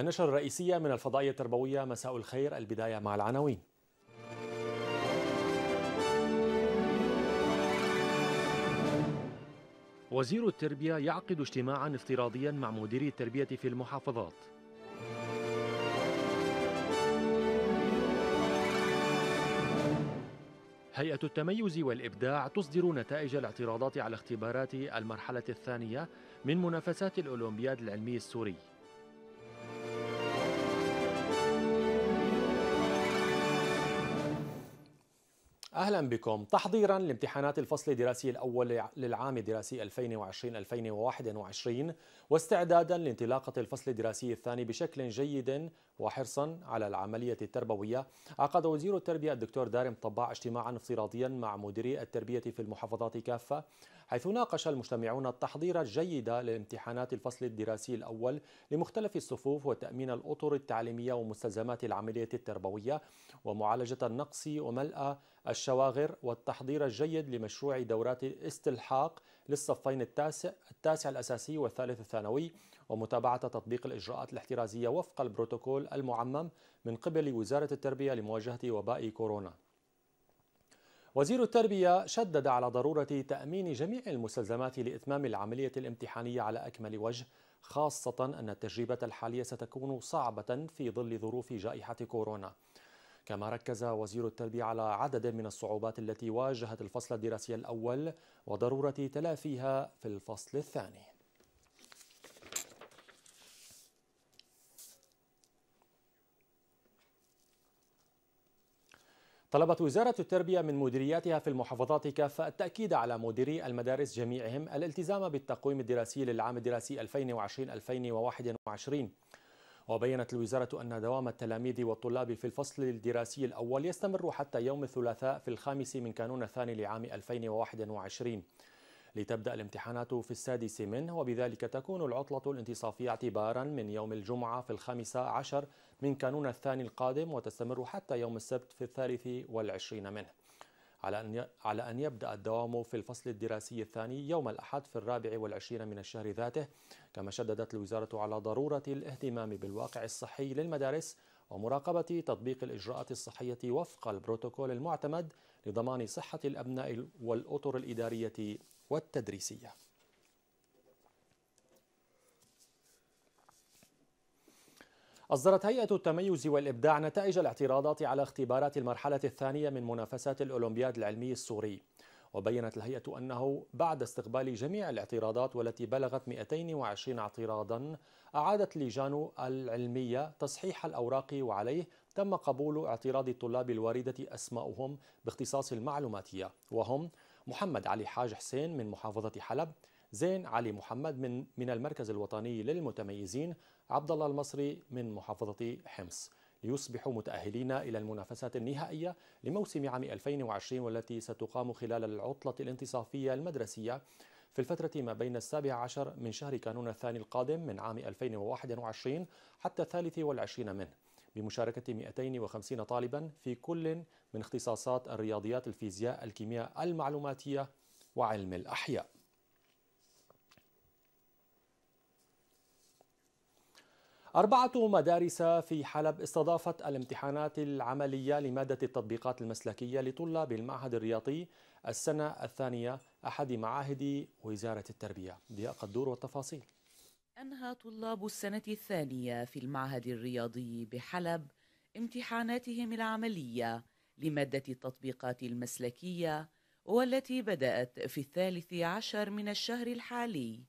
النشرة الرئيسية من الفضائية التربوية مساء الخير البداية مع العناوين وزير التربية يعقد اجتماعا افتراضيا مع مديري التربية في المحافظات هيئة التميز والإبداع تصدر نتائج الاعتراضات على اختبارات المرحلة الثانية من منافسات الأولمبياد العلمي السوري اهلا بكم تحضيرا لامتحانات الفصل الدراسي الاول للعام الدراسي 2020 2021 واستعدادا لانطلاقه الفصل الدراسي الثاني بشكل جيد وحرصا على العملية التربوية عقد وزير التربية الدكتور دارم طباع اجتماعا افتراضيا مع مديري التربية في المحافظات كافة حيث ناقش المجتمعون التحضير الجيد لامتحانات الفصل الدراسي الأول لمختلف الصفوف وتأمين الأطر التعليمية ومستلزمات العملية التربوية ومعالجة النقص وملأ الشواغر والتحضير الجيد لمشروع دورات استلحاق للصفين التاسع, التاسع الأساسي والثالث الثانوي ومتابعة تطبيق الإجراءات الاحترازية وفق البروتوكول المعمم من قبل وزارة التربية لمواجهة وباء كورونا وزير التربية شدد على ضرورة تأمين جميع المستلزمات لإتمام العملية الامتحانية على أكمل وجه خاصة أن التجربة الحالية ستكون صعبة في ظل ظروف جائحة كورونا كما ركز وزير التربية على عدد من الصعوبات التي واجهت الفصل الدراسي الأول وضرورة تلافيها في الفصل الثاني طلبت وزارة التربية من مديرياتها في المحافظات كافة التأكيد على مديري المدارس جميعهم الالتزام بالتقويم الدراسي للعام الدراسي 2020-2021 وبينت الوزارة أن دوام التلاميذ والطلاب في الفصل الدراسي الأول يستمر حتى يوم الثلاثاء في الخامس من كانون الثاني لعام 2021 لتبدأ الامتحانات في السادس منه وبذلك تكون العطلة الانتصافية اعتبارا من يوم الجمعة في الخامسة عشر من كانون الثاني القادم وتستمر حتى يوم السبت في الثالث والعشرين منه على أن على أن يبدأ الدوام في الفصل الدراسي الثاني يوم الأحد في الرابع والعشرين من الشهر ذاته كما شددت الوزارة على ضرورة الاهتمام بالواقع الصحي للمدارس ومراقبة تطبيق الإجراءات الصحية وفق البروتوكول المعتمد لضمان صحة الأبناء والأطر الإدارية والتدريسية أصدرت هيئة التميز والإبداع نتائج الاعتراضات على اختبارات المرحلة الثانية من منافسات الأولمبياد العلمي السوري وبينت الهيئة أنه بعد استقبال جميع الاعتراضات والتي بلغت 220 اعتراضا أعادت لجان العلمية تصحيح الأوراق وعليه تم قبول اعتراض الطلاب الواردة أسماؤهم باختصاص المعلوماتية وهم محمد علي حاج حسين من محافظة حلب زين علي محمد من من المركز الوطني للمتميزين عبد الله المصري من محافظة حمص ليصبحوا متأهلين إلى المنافسات النهائية لموسم عام 2020 والتي ستقام خلال العطلة الانتصافية المدرسية في الفترة ما بين السابع عشر من شهر كانون الثاني القادم من عام 2021 حتى الثالث والعشرين منه بمشاركة 250 طالبا في كل من اختصاصات الرياضيات الفيزياء الكيمياء المعلوماتية وعلم الأحياء أربعة مدارس في حلب استضافت الامتحانات العملية لمادة التطبيقات المسلكية لطلاب المعهد الرياضي السنة الثانية أحد معاهد وزارة التربية ضياء قدور والتفاصيل أنهى طلاب السنة الثانية في المعهد الرياضي بحلب امتحاناتهم العملية لمادة التطبيقات المسلكية والتي بدأت في الثالث عشر من الشهر الحالي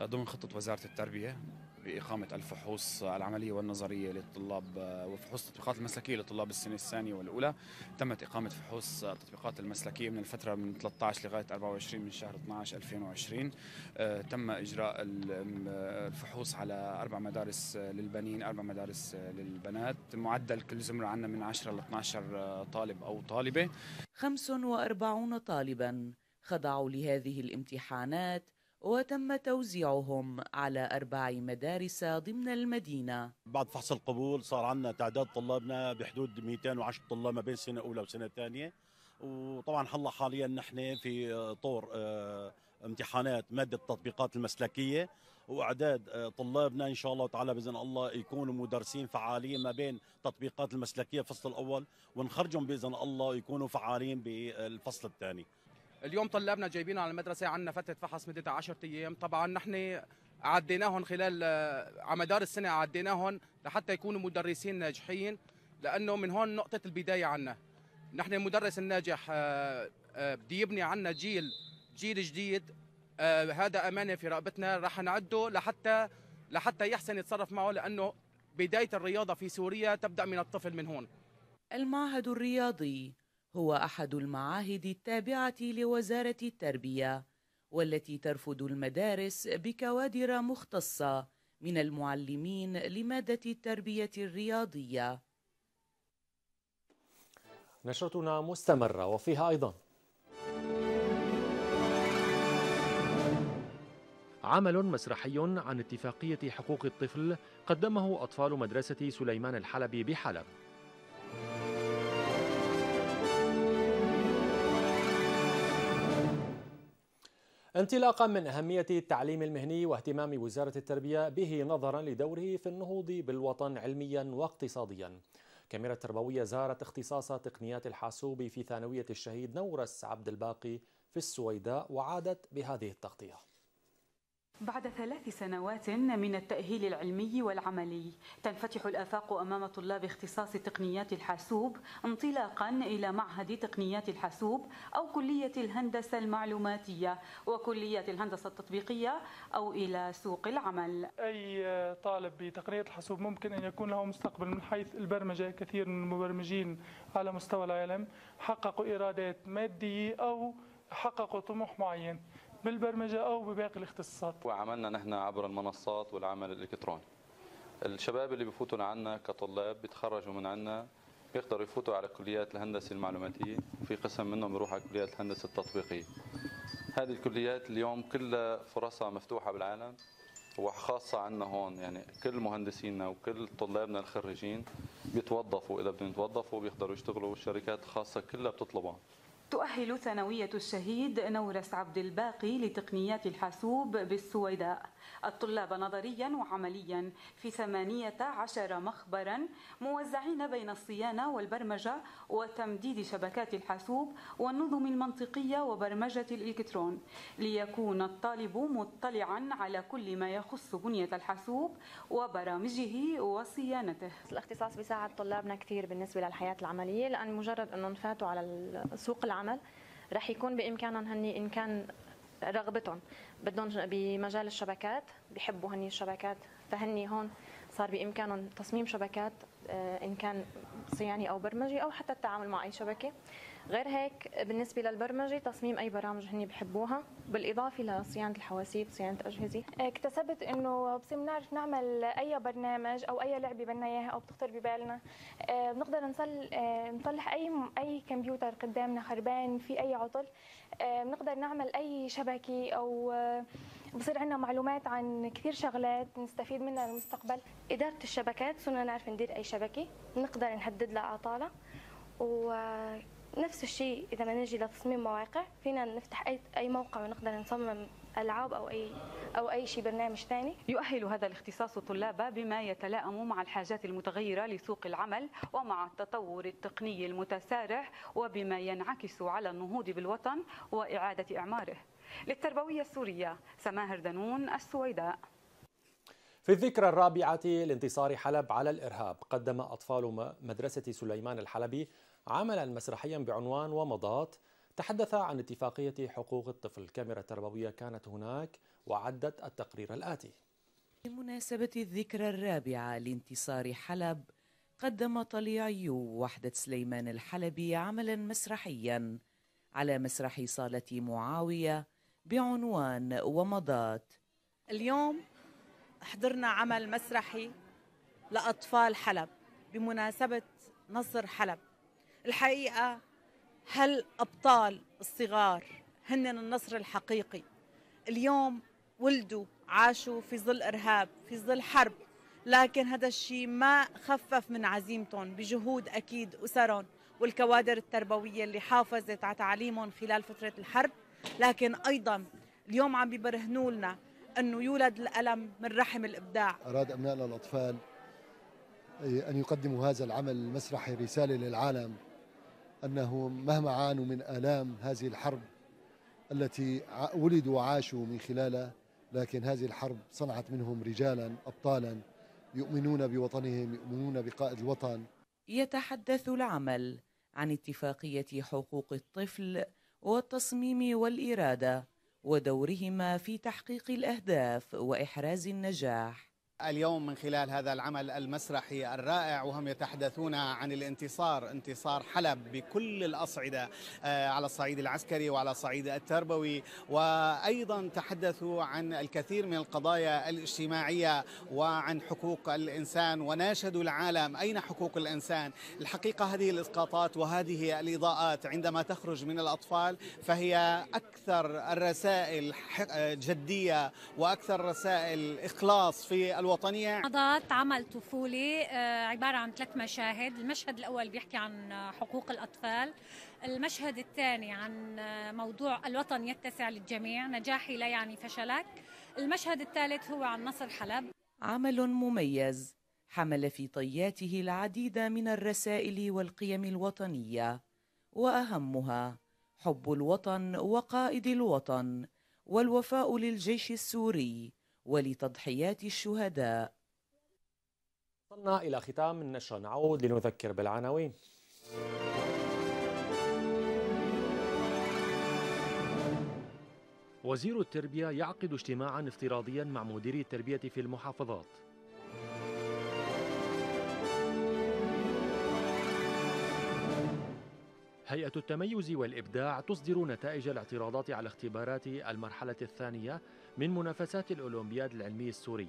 ضمن خطة وزارة التربية بإقامة الفحوص العملية والنظرية للطلاب آه، وفحوص التطبيقات المسلكية لطلاب السنة الثانية والأولى تمت إقامة فحوص آه، التطبيقات المسلكية من الفترة من 13 لغاية 24 من شهر 12 2020 آه، تم إجراء الفحوص على أربع مدارس للبنين أربع مدارس للبنات معدل كل زمرة عندنا من 10 ل 12 طالب أو طالبة 45 طالبا خضعوا لهذه الامتحانات وتم توزيعهم على أربع مدارس ضمن المدينة بعد فحص القبول صار عندنا تعداد طلابنا بحدود 210 طلاب ما بين سنة أولى وسنة ثانية وطبعا هلا حاليا نحن في طور آه، امتحانات مادة التطبيقات المسلكية واعداد آه، طلابنا ان شاء الله تعالى باذن الله يكونوا مدرسين فعالين ما بين تطبيقات المسلكيه الفصل الاول ونخرجهم باذن الله يكونوا فعالين بالفصل الثاني اليوم طلابنا جايبين على المدرسه عندنا فتره فحص مدتها 10 ايام طبعا نحن عديناهم خلال آه، على مدار السنه عديناهم لحتى يكونوا مدرسين ناجحين لانه من هون نقطه البدايه عنا نحن المدرس الناجح آه، آه، بده يبني عنا جيل جيل جديد هذا امانه في رقبتنا رح نعده لحتى لحتى يحسن يتصرف معه لانه بدايه الرياضه في سوريا تبدا من الطفل من هون المعهد الرياضي هو أحد المعاهد التابعة لوزارة التربية والتي ترفض المدارس بكوادر مختصة من المعلمين لمادة التربية الرياضية نشرتنا مستمرة وفيها أيضا عمل مسرحي عن اتفاقية حقوق الطفل قدمه أطفال مدرسة سليمان الحلبي بحلب انطلاقا من أهمية التعليم المهني واهتمام وزارة التربية به نظرا لدوره في النهوض بالوطن علميا واقتصاديا كاميرا التربوية زارت اختصاص تقنيات الحاسوب في ثانوية الشهيد نورس عبد الباقي في السويداء وعادت بهذه التغطية بعد ثلاث سنوات من التأهيل العلمي والعملي تنفتح الآفاق أمام طلاب اختصاص تقنيات الحاسوب انطلاقا إلى معهد تقنيات الحاسوب أو كلية الهندسة المعلوماتية وكلية الهندسة التطبيقية أو إلى سوق العمل أي طالب بتقنية الحاسوب ممكن أن يكون له مستقبل من حيث البرمجة كثير من المبرمجين على مستوى العالم حققوا إيرادات مادية أو حققوا طموح معين بالبرمجه او بباقي الاختصاصات. وعملنا نحن عبر المنصات والعمل الالكتروني. الشباب اللي بفوتوا لعنا كطلاب بيتخرجوا من عنا بيقدروا يفوتوا على كليات الهندسه المعلوماتيه وفي قسم منهم بيروح على كليات الهندسه التطبيقيه. هذه الكليات اليوم كلها فرصها مفتوحه بالعالم وخاصة عنا هون يعني كل مهندسينا وكل طلابنا الخريجين بيتوظفوا إذا بدهم يتوظفوا بيقدروا يشتغلوا والشركات الخاصة كلها بتطلبهم تؤهل ثانوية الشهيد نورس عبد الباقي لتقنيات الحاسوب بالسويداء الطلاب نظريا وعمليا في ثمانية عشر مخبرا موزعين بين الصيانة والبرمجة وتمديد شبكات الحاسوب والنظم المنطقية وبرمجة الإلكترون ليكون الطالب مطلعا على كل ما يخص بنية الحاسوب وبرامجه وصيانته الاختصاص بيساعد طلابنا كثير بالنسبة للحياة العملية لأن مجرد أنهم نفاتوا على سوق العمل العمل رح يكون بامكانهم هني ان كان رغبتهم بدهم بمجال الشبكات بحبوا هني الشبكات فهني هون صار بامكانهم تصميم شبكات آه، ان كان صياني او برمجي او حتى التعامل مع اي شبكه غير هيك بالنسبه للبرمجي تصميم اي برامج هن بحبوها بالاضافه لصيانه الحواسيب صيانه اجهزه آه، اكتسبت انه بصير بنعرف نعمل اي برنامج او اي لعبه بدنا اياها او بتخطر ببالنا آه، بنقدر نصل نصلح اي اي كمبيوتر قدامنا خربان في اي عطل بنقدر نعمل اي شبكه او بصير عندنا معلومات عن كثير شغلات نستفيد منها للمستقبل إدارة الشبكات صرنا نعرف ندير أي شبكة نقدر نحدد لها أطالة ونفس الشيء إذا ما نجي لتصميم مواقع فينا نفتح أي أي موقع ونقدر نصمم العاب او اي او اي شيء برنامج ثاني يؤهل هذا الاختصاص الطلاب بما يتلائم مع الحاجات المتغيره لسوق العمل ومع التطور التقني المتسارع وبما ينعكس على النهوض بالوطن واعاده اعماره للتربوية السورية سماهر دانون السويداء في الذكرى الرابعة لانتصار حلب على الإرهاب قدم أطفال مدرسة سليمان الحلبي عملا مسرحيا بعنوان ومضات تحدث عن اتفاقية حقوق الطفل كاميرا التربوية كانت هناك وعدت التقرير الآتي بمناسبة الذكرى الرابعة لانتصار حلب قدم طليعيو وحدة سليمان الحلبي عملا مسرحيا على مسرح صالة معاوية بعنوان ومضات اليوم حضرنا عمل مسرحي لأطفال حلب بمناسبة نصر حلب الحقيقة هل أبطال الصغار هن النصر الحقيقي اليوم ولدوا عاشوا في ظل إرهاب في ظل حرب لكن هذا الشيء ما خفف من عزيمتهم بجهود أكيد أسرهم والكوادر التربوية اللي حافظت على تعليمهم خلال فترة الحرب لكن أيضا اليوم عم بيبرهنوا لنا أنه يولد الألم من رحم الإبداع أراد ابناء الأطفال أن يقدموا هذا العمل المسرحي رسالة للعالم أنه مهما عانوا من آلام هذه الحرب التي ولدوا وعاشوا من خلالها لكن هذه الحرب صنعت منهم رجالا أبطالا يؤمنون بوطنهم يؤمنون بقائد الوطن يتحدث العمل عن اتفاقية حقوق الطفل والتصميم والاراده ودورهما في تحقيق الاهداف واحراز النجاح اليوم من خلال هذا العمل المسرحي الرائع وهم يتحدثون عن الانتصار انتصار حلب بكل الأصعدة آه، على الصعيد العسكري وعلى الصعيد التربوي وأيضا تحدثوا عن الكثير من القضايا الاجتماعية وعن حقوق الإنسان وناشدوا العالم أين حقوق الإنسان الحقيقة هذه الإسقاطات وهذه الإضاءات عندما تخرج من الأطفال فهي أكثر الرسائل آه، جدية وأكثر رسائل إخلاص في الوطنية نضات عمل طفولي آه، عبارة عن ثلاث مشاهد المشهد الأول بيحكي عن حقوق الأطفال المشهد الثاني عن آه، موضوع الوطن يتسع للجميع نجاحي لا يعني فشلك المشهد الثالث هو عن نصر حلب عمل مميز حمل في طياته العديد من الرسائل والقيم الوطنية وأهمها حب الوطن وقائد الوطن والوفاء للجيش السوري ولتضحيات الشهداء وصلنا إلى ختام النشرة نعود لنذكر بالعناوين وزير التربية يعقد اجتماعا افتراضيا مع مديري التربية في المحافظات هيئة التميز والإبداع تصدر نتائج الاعتراضات على اختبارات المرحلة الثانية من منافسات الأولمبياد العلمي السوري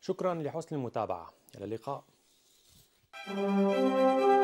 شكرا لحسن المتابعة إلى اللقاء